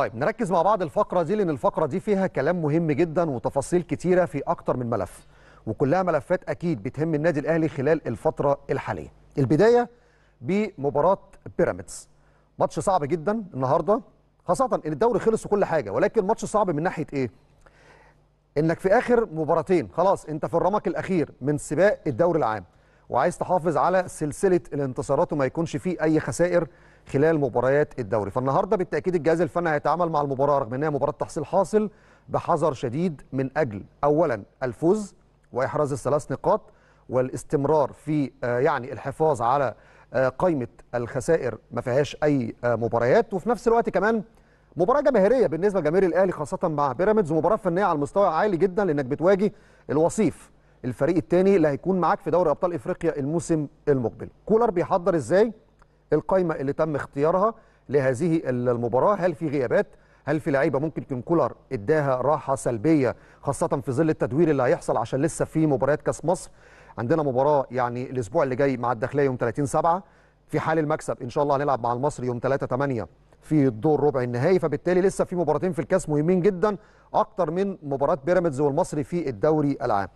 طيب نركز مع بعض الفقرة دي لأن الفقرة دي فيها كلام مهم جدا وتفاصيل كتيرة في أكتر من ملف وكلها ملفات أكيد بتهم النادي الأهلي خلال الفترة الحالية البداية بمباراة بيراميدز ماتش صعب جدا النهاردة خاصة إن الدوري خلص وكل حاجة ولكن ماتش صعب من ناحية إيه؟ إنك في آخر مباراتين خلاص أنت في الرمق الأخير من سباق الدوري العام وعايز تحافظ على سلسلة الانتصارات وما يكونش فيه أي خسائر خلال مباريات الدوري فالنهارده بالتاكيد الجهاز الفني هيتعامل مع المباراه رغم انها مباراه تحصيل حاصل بحذر شديد من اجل اولا الفوز واحراز الثلاث نقاط والاستمرار في آه، يعني الحفاظ على آه، قائمه الخسائر ما فيهاش اي آه، مباريات وفي نفس الوقت كمان مباراه جماهيريه بالنسبه لجماهير الاهلي خاصه مع بيراميدز ومباراه فنيه على المستوى عالي جدا لانك بتواجه الوصيف الفريق الثاني اللي هيكون معاك في دوري ابطال افريقيا الموسم المقبل كولر بيحضر ازاي القايمه اللي تم اختيارها لهذه المباراه هل في غيابات هل في لعيبه ممكن يكون كولر اداها راحه سلبيه خاصه في ظل التدوير اللي هيحصل عشان لسه في مباريات كاس مصر عندنا مباراه يعني الاسبوع اللي جاي مع الداخليه يوم 30 7 في حال المكسب ان شاء الله هنلعب مع المصري يوم 3 8 في الدور ربع النهائي فبالتالي لسه في مباراتين في الكاس مهمين جدا اكتر من مباراه بيراميدز والمصري في الدوري العام